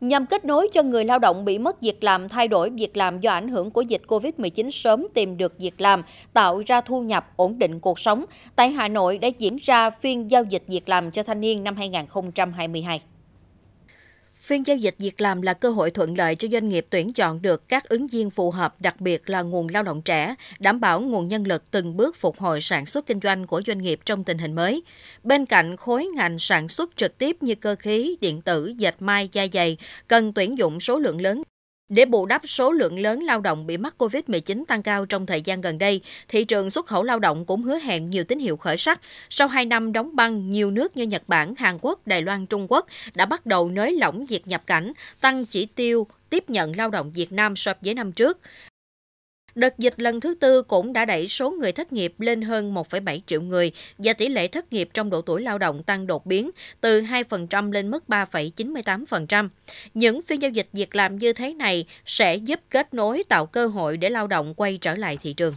Nhằm kết nối cho người lao động bị mất việc làm thay đổi việc làm do ảnh hưởng của dịch COVID-19 sớm tìm được việc làm, tạo ra thu nhập ổn định cuộc sống, tại Hà Nội đã diễn ra phiên giao dịch việc làm cho thanh niên năm 2022. Phiên giao dịch việc làm là cơ hội thuận lợi cho doanh nghiệp tuyển chọn được các ứng viên phù hợp, đặc biệt là nguồn lao động trẻ, đảm bảo nguồn nhân lực từng bước phục hồi sản xuất kinh doanh của doanh nghiệp trong tình hình mới. Bên cạnh khối ngành sản xuất trực tiếp như cơ khí, điện tử, dệt may, da dày cần tuyển dụng số lượng lớn để bù đắp số lượng lớn lao động bị mắc COVID-19 tăng cao trong thời gian gần đây, thị trường xuất khẩu lao động cũng hứa hẹn nhiều tín hiệu khởi sắc. Sau 2 năm đóng băng, nhiều nước như Nhật Bản, Hàn Quốc, Đài Loan, Trung Quốc đã bắt đầu nới lỏng việc nhập cảnh, tăng chỉ tiêu tiếp nhận lao động Việt Nam so với năm trước. Đợt dịch lần thứ tư cũng đã đẩy số người thất nghiệp lên hơn 1,7 triệu người và tỷ lệ thất nghiệp trong độ tuổi lao động tăng đột biến từ 2% lên mức 3,98%. Những phiên giao dịch việc làm như thế này sẽ giúp kết nối tạo cơ hội để lao động quay trở lại thị trường.